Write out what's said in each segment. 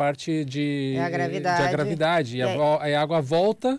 parte de é a gravidade. De a gravidade. É. E, a, água volta.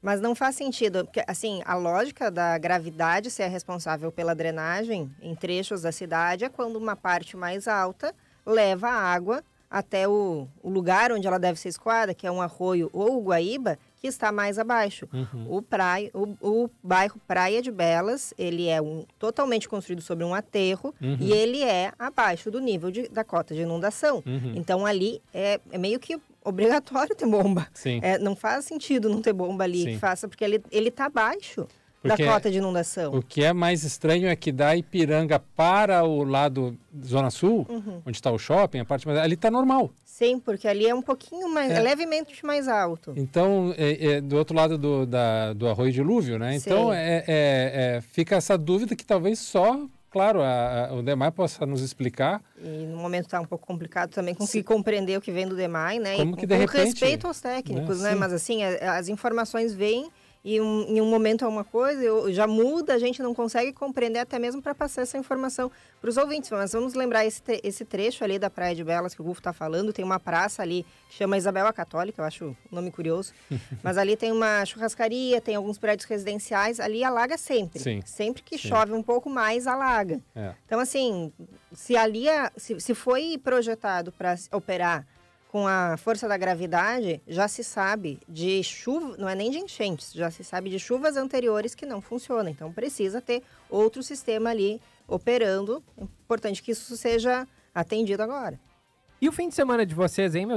Mas não faz sentido, porque assim, a lógica da gravidade ser responsável pela drenagem em trechos da cidade é quando uma parte mais alta leva a água até o, o, lugar onde ela deve ser escoada, que é um arroio ou o Guaíba, que está mais abaixo. Uhum. O, praia, o, o, bairro Praia de Belas, ele é um, totalmente construído sobre um aterro uhum. e ele é abaixo do nível de, da cota de inundação. Uhum. Então ali é, é, meio que obrigatório ter bomba. É, não faz sentido não ter bomba ali Sim. que faça, porque ele está abaixo. Porque da cota de inundação. O que é mais estranho é que da Ipiranga para o lado Zona Sul, uhum. onde está o shopping, a parte mais... ali está normal. Sim, porque ali é um pouquinho mais, é. levemente mais alto. Então, é, é, do outro lado do, da, do arroio dilúvio, né? Então, é, é, é, fica essa dúvida que talvez só claro, a, a, o DEMAI possa nos explicar. E no momento está um pouco complicado também conseguir compreender o que vem do DEMAI, né? Como e, que de com repente, respeito aos técnicos, né? né? Mas assim, a, as informações vêm e um, em um momento é uma coisa, eu, já muda, a gente não consegue compreender até mesmo para passar essa informação para os ouvintes. Mas vamos lembrar esse, tre esse trecho ali da Praia de Belas que o Gufo está falando, tem uma praça ali que chama Isabel Católica, eu acho o nome curioso. mas ali tem uma churrascaria, tem alguns prédios residenciais, ali alaga sempre. Sim. Sempre que Sim. chove um pouco mais, alaga. É. Então, assim, se ali, a, se, se foi projetado para operar com a força da gravidade, já se sabe de chuva, não é nem de enchentes, já se sabe de chuvas anteriores que não funcionam. Então precisa ter outro sistema ali operando. É importante que isso seja atendido agora. E o fim de semana de vocês, hein, meus